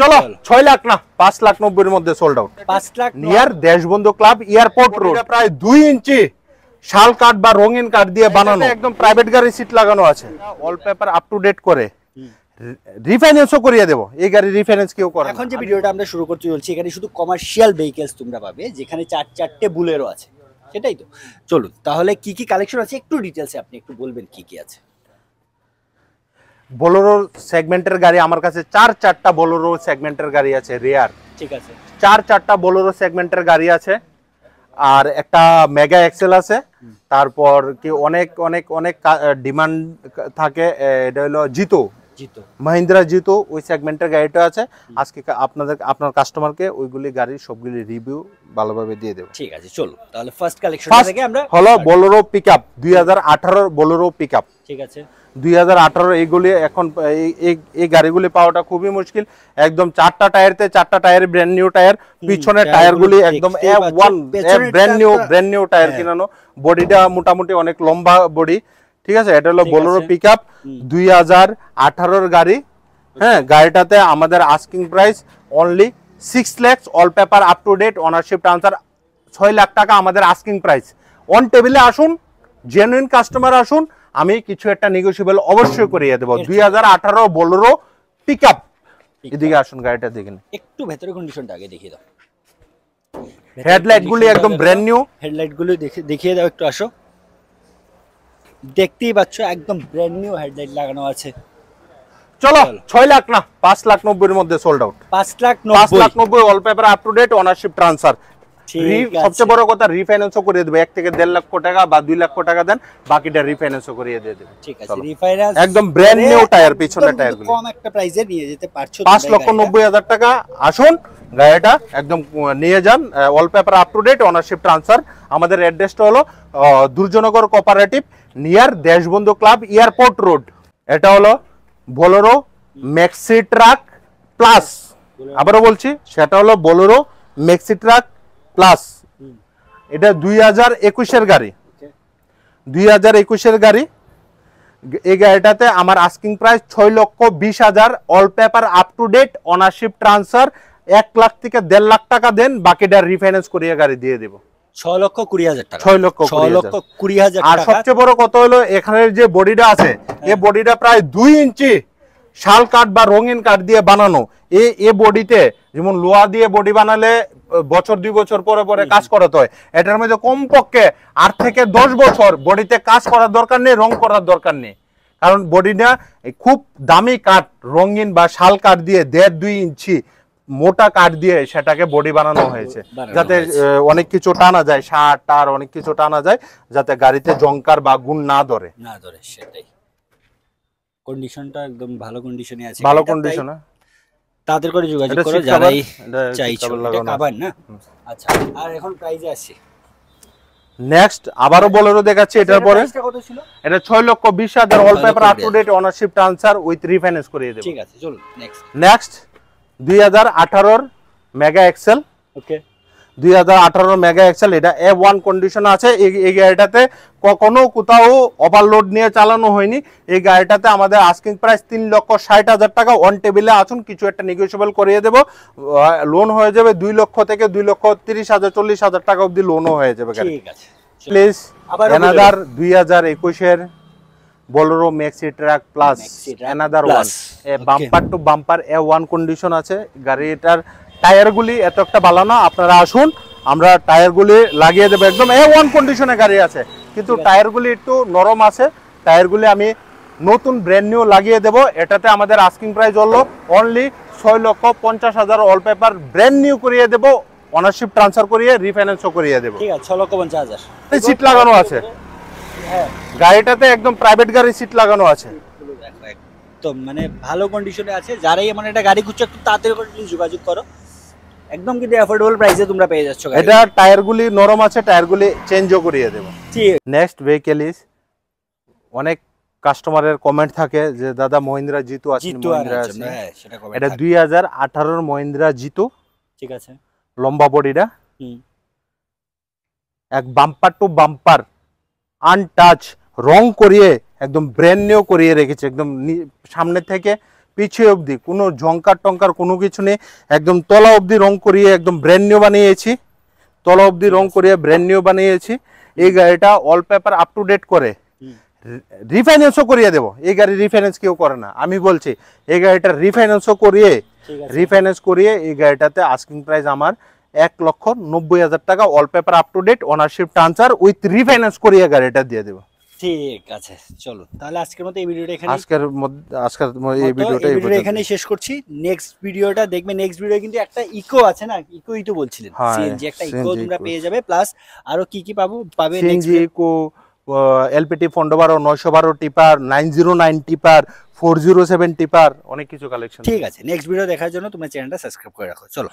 চলো ছয় লাখ না পাঁচ লাখ নব্বই মধ্যে সোল্ড আউট পাঁচ lakh near Deshbandhu club airport road প্রায় দুই ইঞ্চি শাল কাঠ বা রঙিন কাঠ দিয়ে বানানো একদম প্রাইভেট গাড়ি সিট লাগানো আছে ওয়ালপেপার আপ টু ডেট করে করিয়ে দেবো করে এখন যে ভিডিওটা আমরা শুরু করতে চলছি এখানে শুধু কমার্শিয়াল পাবে যেখানে চার চারটে আছে সেটাই তো চলুন তাহলে কি কি কালেকশন আছে একটু ডিটেলসে আপনি একটু বলবেন কি কি আছে বোলোরো সেগমেন্টের গাড়ি আমার কাছে চার চারটা বোলোরো সেগমেন্টের গাড়ি আছে রেয়ার ঠিক আছে চার চারটা বোলোরো সেগমেন্টের গাড়ি আছে আর একটা মেগা এক্সেল আছে তারপর কি অনেক অনেক অনেক ডিমান্ড থাকে এটা হলো জিতো জিতো মাহিন্দ্রা জিতো ওই সেগমেন্টের গাড়িটা আছে আজকে আপনাদের আপনার কাস্টমারকে ওইগুলি গাড়ির সবগুলি রিভিউ ভালোভাবে দিয়ে দেবো ঠিক আছে চলো তাহলে ফার্স্ট কালেকশন থেকে আমরা হলো বোলেরো পিকআপ 2018 এর বোলেরো পিকআপ ঠিক আছে 2018 এইগুলি এখন এই গাড়িগুলি পাওয়াটা খুবই মুশকিল একদম চারটা টায়ারতে চারটা টায়ার ব্র্যান্ড নিউ টায়ার পিছনে টায়ারগুলি একদম F one brand new brand new tyre কিনানো বডিটা মোটামুটি অনেক লম্বা বডি ঠিক আছে এটা হলো বোলোরো পিক আপ দুই হাজার আঠারোর গাড়ি হ্যাঁ গাড়িটাতে আমাদের asking price only six lakhs all paper up to date ownership transfer ছয় লাখ টাকা আমাদের আস্কিং প্রাইস অন টেবিলে আসুন জেনুইন কাস্টমার আসুন আমি কিছু একটা নেগোসিয়েবল অবশ্যই করিয়ে দেবো দুই হাজার আঠারো বোলোরো পিক আপ এদিকে আসুন গাড়িটা দেখেন একটু ভেতরে কন্ডিশনটা আগে দেখিয়ে দাও হেডলাইট গুলি একদম ব্র্যান্ড নিউ হেডলাইট গুলি দেখিয়ে দাও একটু আসো দেখতেই পাচ্ছ একদম ব্র্যান্ড নিউ হেডলাইট লাগানো আছে চলো ছয় লাখ না পাঁচ লাখ নব্বই এর মধ্যে সোল্ড আউট পাঁচ লাখ পাঁচ লাখ নব্বই all up to date ownership transfer সবচেয়ে বড় কথা রিফাইন্যান্সও করিয়ে দেবে এক থেকে দেড় লক্ষ টাকা বা দুই লক্ষ টাকা দেন বাকিটা রিফাইন্যান্সও করিয়ে দিয়ে দেবে ঠিক আছে একদম ব্র্যান্ড নিউ টায়ার পিছনে টায়ার কম একটা প্রাইসে নিয়ে যেতে পারছো পাঁচ লক্ষ নব্বই হাজার টাকা আসুন গাড়িটা একদম নিয়ে যান paper up to date ownership transfer আমাদের অ্যাড্রেসটা হলো Durjannagar cooperative near Deshbandhu club airport road এটা হলো বোলোরো ম্যাক্সি ট্রাক প্লাস আবারও বলছি সেটা হলো বোলোরো ম্যাক্সি ট্রাক প্লাস এটা দুই হাজার একুশের গাড়ি দুই হাজার একুশের গাড়ি এই গাড়িটাতে আমার আস্কিং প্রাইস ছয় লক্ষ বিশ হাজার all paper up to date ownership transfer এক লাখ থেকে দেড় লাখ টাকা দেন বাকিটা রিফাইন্যান্স করিয়ে গাড়ি দিয়ে দেবো সবচেয়ে বড় কত হলো হ্যাঁ। দিয়ে বডি বানালে বছর দুই বছর পরে পরে কাজ করাতে হয় এটার মধ্যে কমপক্ষে আট থেকে দশ বছর বডিতে কাজ করার দরকার নেই রং করার দরকার নেই কারণ বডিটা খুব দামি কাঠ রঙিন বা শাল কাঠ দিয়ে দেড় দুই ইঞ্চি মোটা কাঠ দিয়ে সেটাকে বডি বানানো হয়েছে যাতে অনেক কিছু টানা যায় সার টার অনেক কিছু টানা যায় যাতে গাড়িতে হ্যাঁ। জংকার বা গুণ না ধরে না ধরে সেটাই কন্ডিশনটা একদম ভালো কন্ডিশনে আছে ভালো কন্ডিশনে তাদের করে যোগাযোগ করো যারাই চাইছো এটা কাবার না আচ্ছা আর এখন প্রাইজে আছে নেক্সট আবারও বলেরো দেখাচ্ছি এটার পরে এটা ছয় লক্ষ বিশ হাজার all paper up to date ownership transfer with refinance করে দেবো ঠিক আছে চলুন নেক্সট নেক্সট দুই হাজার আঠারোর মেগা এক্সেল ওকে দুই হাজার আঠারোর মেগা এক্সেল এটা এ ওয়ান কন্ডিশন আছে এই গাড়িটাতে কখনো কোথাও ওভারলোড নিয়ে চালানো হয়নি এই গাড়িটাতে আমাদের আস্কিং প্রাইস তিন লক্ষ ষাট হাজার টাকা ওয়ান টেবিলে আসুন কিছু একটা নিগোসিয়েবল করিয়ে দেবো লোন হয়ে যাবে দুই লক্ষ থেকে দুই লক্ষ তিরিশ হাজার চল্লিশ হাজার টাকা অবধি লোনও হয়ে যাবে প্লিজ এনাদার দুই হাজার একুশের Bolero maxi truck plus another one bumper to bumper A one condition আছে গাড়িটার টায়ারগুলি এত একটা ভালো না আপনারা আসুন আমরা টায়ারগুলি লাগিয়ে দেবো একদম এ ওয়ান কন্ডিশনে গাড়ি আছে কিন্তু টায়ারগুলি একটু নরম আছে টায়ারগুলি আমি নতুন ব্র্যান্ড নিউ লাগিয়ে দেব এটাতে আমাদের আস্কিং প্রাইস হলো অনলি ছয় লক্ষ পঞ্চাশ হাজার অল পেপার ব্র্যান্ড নিউ করিয়ে দেব অনারশিপ ট্রান্সফার করিয়ে রিফাইন্যান্সও করিয়ে দেবো ঠিক আছে ছ লক্ষ পঞ্চাশ হাজার সিট লাগানো আছে হ্যাঁ গাড়িটাতে একদম প্রাইভেট গাড়ির সিট লাগানো আছে একদম মানে ভালো কন্ডিশনে আছে যারাই মানে এটা গাড়ি খুঁজছো একটু তাড়াতাড়ি করে যোগাযোগ করো একদম কিন্তু অ্যাফোর্ডেবল প্রাইসে তোমরা পেয়ে যাচ্ছ এটা টায়ারগুলি নরম আছে টায়ারগুলি চেঞ্জও করিয়ে দেবো ঠিক নেক্সট ভেহিকেল ইজ অনেক কাস্টমারের কমেন্ট থাকে যে দাদা মহিন্দ্রা জিতু আছে হ্যাঁ, এটা দুই হাজার আঠারোর মহিন্দ্রা জিতু ঠিক আছে লম্বা বডিটা এক বাম্পার টু বাম্পার আনটাচ রং করিয়ে একদম ব্র্যান্ড নিউ করিয়ে রেখেছে একদম সামনে থেকে পিছিয়ে অবধি কোনো ঝঙ্কার টঙ্কার কোনো কিছু নেই একদম তলা অবধি রং করিয়ে একদম ব্র্যান্ড নিউ বানিয়েছি তলা অবধি রং করিয়ে ব্র্যান্ড নিউ বানিয়েছি এই গাড়িটা all paper up to date করে রিফাইন্যান্সও করিয়ে দেবো এই গাড়ি রিফাইন্যান্স কেউ করে না আমি বলছি এই গাড়িটা রিফাইন্যান্সও করিয়ে রিফাইন্যান্স করিয়ে এই গাড়িটাতে আস্কিং প্রাইস আমার এক লক্ষ নব্বই হাজার টাকা all paper up to date ownership transfer with refinance করিয়ে গাড়িটা দিয়ে দেবো ঠিক আছে চলো তাহলে আজকের মতো এই ভিডিওটা এখানে আজকের আজকের এই ভিডিওটা এই ভিডিওটা এখানেই শেষ করছি নেক্সট ভিডিওটা দেখবে নেক্সট ভিডিও কিন্তু একটা ইকো আছে না ইকোই তো বলছিলেন সিএনজি হ্যাঁ, একটা ইকো তোমরা পেয়ে যাবে প্লাস আরো কি কি পাবো পাবে নেক্সট ইকো এলপিটি পনেরো বারো নয়শো tipper nine zero nine tipper four zero seven tipper অনেক কিছু কালেকশন ঠিক আছে নেক্সট ভিডিও দেখার জন্য তোমার চ্যানেলটা সাবস্ক্রাইব করে রাখো চলো